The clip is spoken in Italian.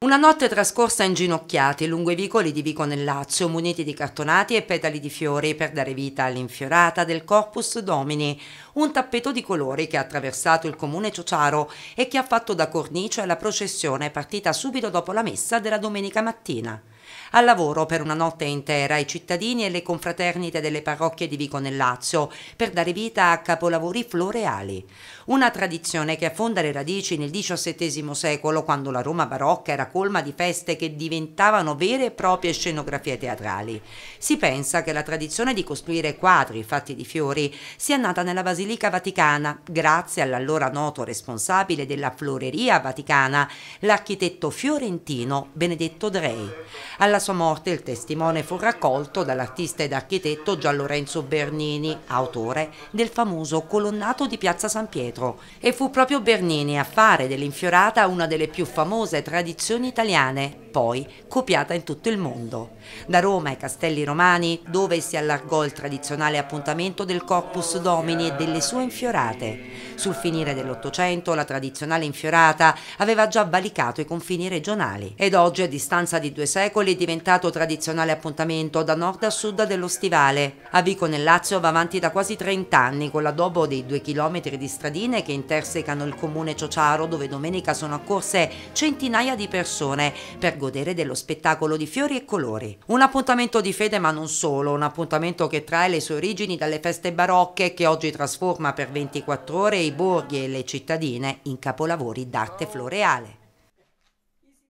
Una notte trascorsa inginocchiati lungo i vicoli di Vico nel Lazio, muniti di cartonati e petali di fiori per dare vita all'infiorata del Corpus Domini, un tappeto di colori che ha attraversato il comune Ciociaro e che ha fatto da cornice alla processione partita subito dopo la messa della domenica mattina. Al lavoro per una notte intera i cittadini e le confraternite delle parrocchie di Vico nel Lazio per dare vita a capolavori floreali. Una tradizione che affonda le radici nel XVII secolo quando la Roma barocca era colma di feste che diventavano vere e proprie scenografie teatrali. Si pensa che la tradizione di costruire quadri fatti di fiori sia nata nella Basilica Vaticana grazie all'allora noto responsabile della Floreria Vaticana, l'architetto fiorentino Benedetto Drei. Alla sua morte il testimone fu raccolto dall'artista ed architetto Gian Lorenzo Bernini, autore del famoso colonnato di Piazza San Pietro. E fu proprio Bernini a fare dell'infiorata una delle più famose tradizioni italiane, poi copiata in tutto il mondo. Da Roma ai Castelli Romani, dove si allargò il tradizionale appuntamento del Corpus Domini e delle sue infiorate. Sul finire dell'Ottocento la tradizionale infiorata aveva già valicato i confini regionali ed oggi a distanza di due secoli è diventato tradizionale appuntamento da nord a sud dello Stivale. A Vico nel Lazio va avanti da quasi 30 anni con l'adobo dei due chilometri di stradine che intersecano il comune Ciociaro dove domenica sono accorse centinaia di persone per godere godere dello spettacolo di fiori e colori. Un appuntamento di fede ma non solo, un appuntamento che trae le sue origini dalle feste barocche che oggi trasforma per 24 ore i borghi e le cittadine in capolavori d'arte floreale.